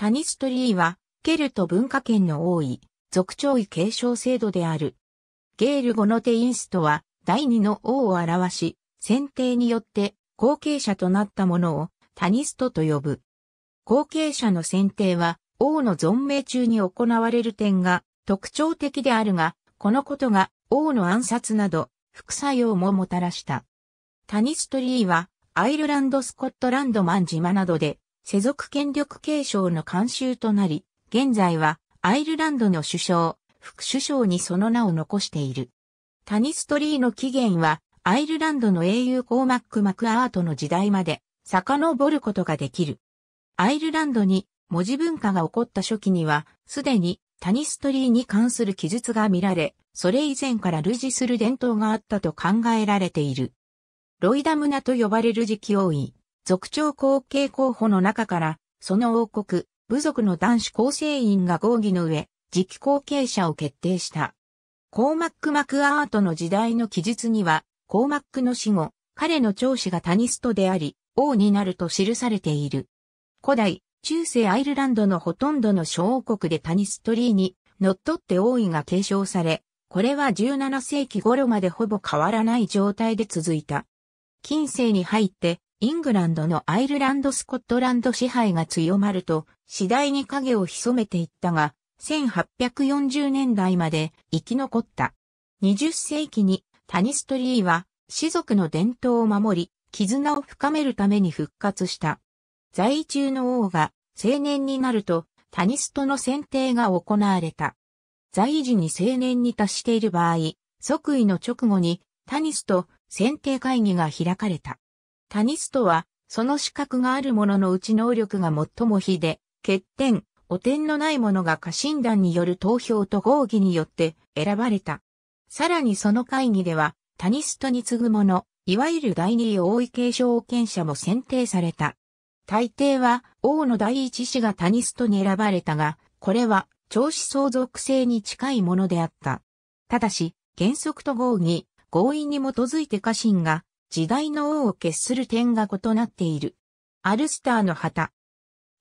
タニストリーは、ケルト文化圏の多い、族長位継承制度である。ゲール語のテインストは、第二の王を表し、選定によって後継者となったものをタニストと呼ぶ。後継者の選定は、王の存命中に行われる点が特徴的であるが、このことが王の暗殺など副作用ももたらした。タニストリーはアイルランド・スコットランド・マン島などで世俗権力継承の慣習となり、現在はアイルランドの首相、副首相にその名を残している。タニストリーの起源は、アイルランドの英雄コーマック・マクアートの時代まで遡ることができる。アイルランドに文字文化が起こった初期には、すでにタニストリーに関する記述が見られ、それ以前から類似する伝統があったと考えられている。ロイダムナと呼ばれる時期多い。族長後継候補の中から、その王国、部族の男子構成員が合議の上、次期後継者を決定した。コーマック・マクアートの時代の記述には、コーマックの死後、彼の長子がタニストであり、王になると記されている。古代、中世アイルランドのほとんどの小王国でタニストリーに、乗っ取って王位が継承され、これは17世紀頃までほぼ変わらない状態で続いた。近世に入って、イングランドのアイルランド・スコットランド支配が強まると、次第に影を潜めていったが、1840年代まで生き残った。20世紀にタニストリーは、士族の伝統を守り、絆を深めるために復活した。在位中の王が青年になると、タニストの選定が行われた。在位時に青年に達している場合、即位の直後にタニスト選定会議が開かれた。タニストは、その資格があるもののうち能力が最も非で、欠点、汚点のない者が家臣団による投票と合議によって選ばれた。さらにその会議では、タニストに次ぐ者、いわゆる第二王位継承権者も選定された。大抵は王の第一子がタニストに選ばれたが、これは長子相続性に近いものであった。ただし、原則と合議、合意に基づいて家臣が時代の王を決する点が異なっている。アルスターの旗。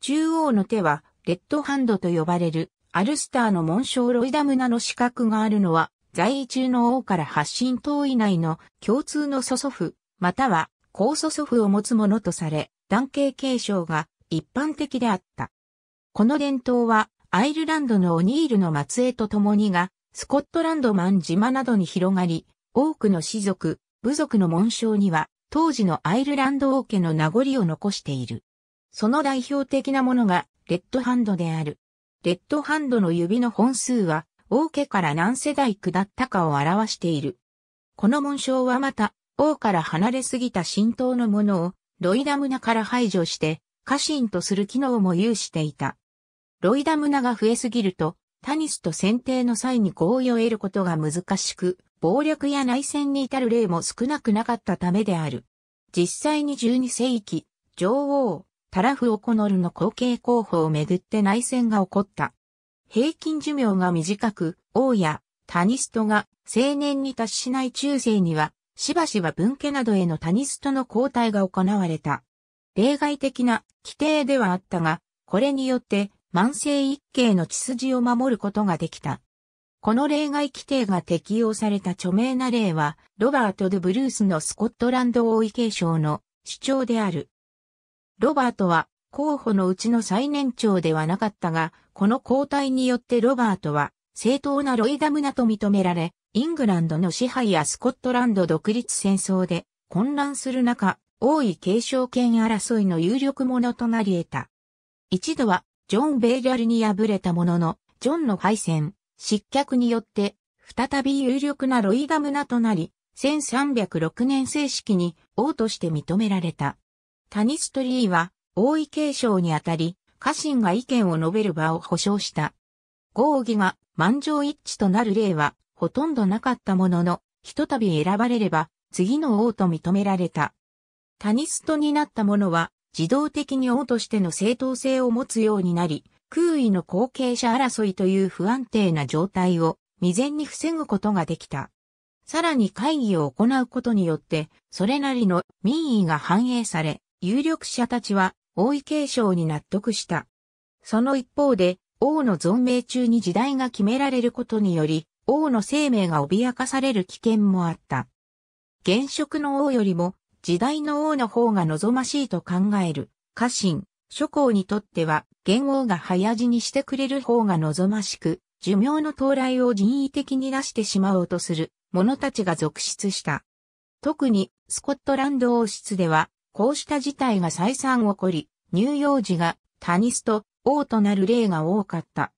中央の手は、レッドハンドと呼ばれる、アルスターの紋章ロイダムナの資格があるのは、在位中の王から発信党以内の共通の祖祖父、または、高祖祖父を持つものとされ、男系継承が一般的であった。この伝統は、アイルランドのオニールの末裔と共にが、スコットランドマン島などに広がり、多くの士族、部族の紋章には、当時のアイルランド王家の名残を残している。その代表的なものが、レッドハンドである。レッドハンドの指の本数は、王家から何世代下ったかを表している。この紋章はまた、王から離れすぎた神道のものを、ロイダムナから排除して、家臣とする機能も有していた。ロイダムナが増えすぎると、タニスと選定の際に合意を得ることが難しく、暴力や内戦に至る例も少なくなかったためである。実際に12世紀、女王、タラフ・オコノルの後継候補をめぐって内戦が起こった。平均寿命が短く、王やタニストが青年に達しない中世には、しばしば分家などへのタニストの交代が行われた。例外的な規定ではあったが、これによって万世一系の血筋を守ることができた。この例外規定が適用された著名な例は、ロバート・ド・ブルースのスコットランド王位継承の主張である。ロバートは候補のうちの最年長ではなかったが、この交代によってロバートは正当なロイダムナと認められ、イングランドの支配やスコットランド独立戦争で混乱する中、王位継承権争いの有力者となり得た。一度は、ジョン・ベイャルに敗れたものの、ジョンの敗戦、失脚によって、再び有力なロイダムナとなり、1306年正式に王として認められた。タニストリーは王位継承にあたり、家臣が意見を述べる場を保障した。合議が満場一致となる例はほとんどなかったものの、ひとたび選ばれれば次の王と認められた。タニストになった者は自動的に王としての正当性を持つようになり、空位の後継者争いという不安定な状態を未然に防ぐことができた。さらに会議を行うことによって、それなりの民意が反映され、有力者たちは王位継承に納得した。その一方で、王の存命中に時代が決められることにより、王の生命が脅かされる危険もあった。現職の王よりも、時代の王の方が望ましいと考える、家臣、諸侯にとっては、元王が早死にしてくれる方が望ましく、寿命の到来を人為的に出してしまおうとする者たちが続出した。特に、スコットランド王室では、こうした事態が再三起こり、乳幼児がタニスと王となる例が多かった。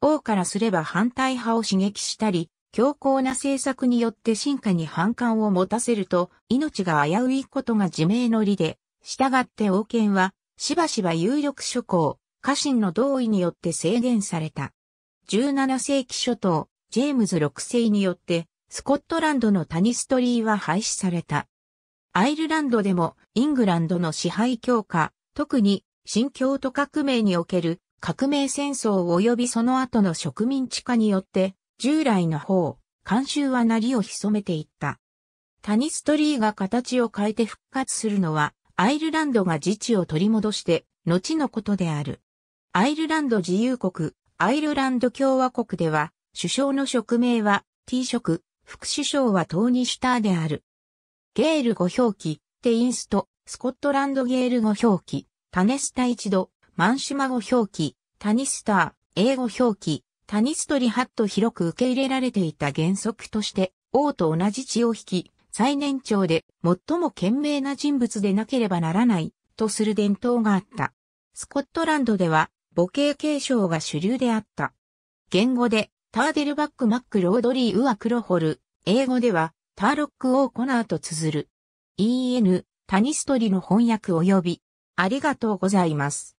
王からすれば反対派を刺激したり、強硬な政策によって進化に反感を持たせると、命が危ういことが自明の理で、従って王権はしばしば有力諸侯、家臣の同意によって制限された。17世紀初頭、ジェームズ6世によって、スコットランドのタニストリーは廃止された。アイルランドでもイングランドの支配強化、特に新教徒革命における革命戦争及びその後の植民地化によって従来の方、慣習はなりを潜めていった。タニストリーが形を変えて復活するのはアイルランドが自治を取り戻して、後のことである。アイルランド自由国、アイルランド共和国では、首相の職名は T 職、副首相はトーニ・シュターである。ゲール語表記、テインスト、スコットランドゲール語表記、タネスタ一度、マンシュマ語表記、タニスター、英語表記、タニストリハット広く受け入れられていた原則として、王と同じ血を引き、最年長で最も賢明な人物でなければならないとする伝統があった。スコットランドでは母系継承が主流であった。言語でターデルバック・マック・ロードリー・ウア・クロホル、英語ではターロック・オー・コナーと綴る。E.N. タニストリの翻訳及びありがとうございます。